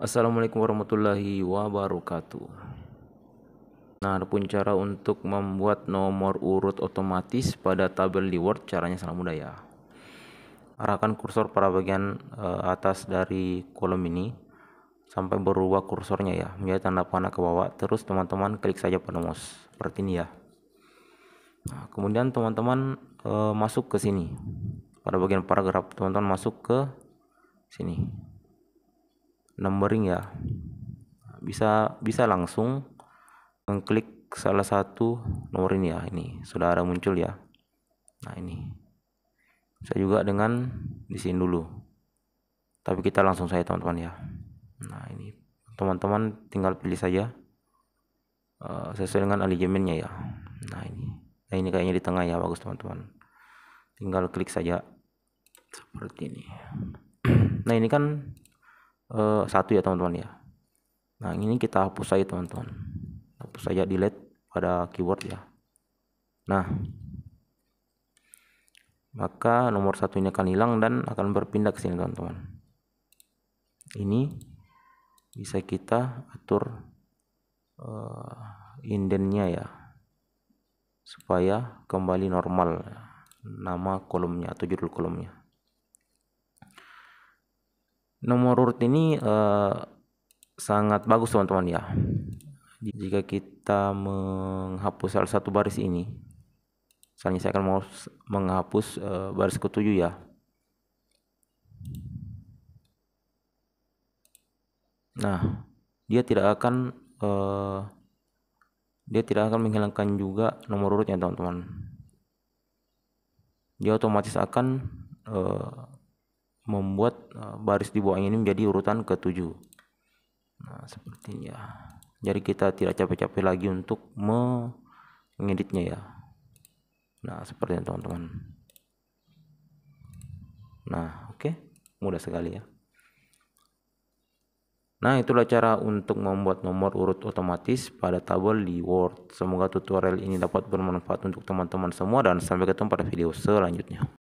Assalamualaikum warahmatullahi wabarakatuh. Nah, ada pun cara untuk membuat nomor urut otomatis pada tabel di Word caranya sangat mudah ya. Arahkan kursor pada bagian e, atas dari kolom ini sampai berubah kursornya ya menjadi tanda panah ke bawah. Terus teman-teman klik saja pada mouse seperti ini ya. Nah, kemudian teman-teman e, masuk ke sini pada bagian paragraf teman-teman masuk ke sini numbering ya bisa bisa langsung mengklik salah satu nomor ini ya ini sudah ada muncul ya nah ini bisa juga dengan di sini dulu tapi kita langsung saya teman-teman ya nah ini teman-teman tinggal pilih saja eh, sesuai dengan alignmentnya ya nah ini nah ini kayaknya di tengah ya bagus teman-teman tinggal klik saja seperti ini nah ini kan uh, satu ya teman-teman ya nah ini kita hapus saja teman-teman hapus saja delete pada keyword ya nah maka nomor satunya akan hilang dan akan berpindah ke sini teman-teman ini bisa kita atur uh, indennya ya supaya kembali normal nama kolomnya atau judul kolomnya nomor urut ini eh, sangat bagus teman-teman ya jika kita menghapus salah satu baris ini misalnya saya akan mau menghapus eh, baris ketujuh ya nah dia tidak akan eh, dia tidak akan menghilangkan juga nomor urutnya teman-teman dia otomatis akan eh, membuat eh, baris di bawah ini menjadi urutan ke-7. Nah, seperti ini ya. Jadi kita tidak capek-capek lagi untuk mengeditnya ya. Nah, seperti ini teman-teman. Nah, oke. Okay. Mudah sekali ya. Nah, itulah cara untuk membuat nomor urut otomatis pada tabel di Word. Semoga tutorial ini dapat bermanfaat untuk teman-teman semua dan sampai ketemu pada video selanjutnya.